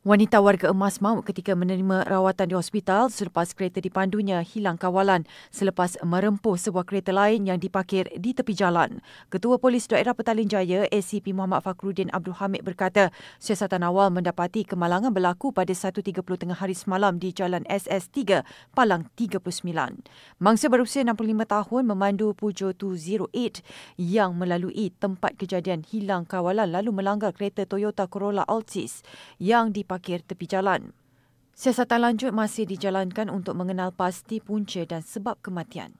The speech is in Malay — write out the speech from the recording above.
Wanita warga emas maut ketika menerima rawatan di hospital selepas kereta dipandunya hilang kawalan selepas merempuh sebuah kereta lain yang dipakir di tepi jalan. Ketua Polis Daerah Petaling Jaya ACP Muhammad Fakrudin Abdul Hamid berkata, siasatan awal mendapati kemalangan berlaku pada 1.30 tengah hari semalam di Jalan SS3, Palang 39. Mangsa berusia 65 tahun memandu Pujo 208 yang melalui tempat kejadian hilang kawalan lalu melanggar kereta Toyota Corolla Altis yang di parkir tepi jalan. Siasatan lanjut masih dijalankan untuk mengenal pasti punca dan sebab kematian.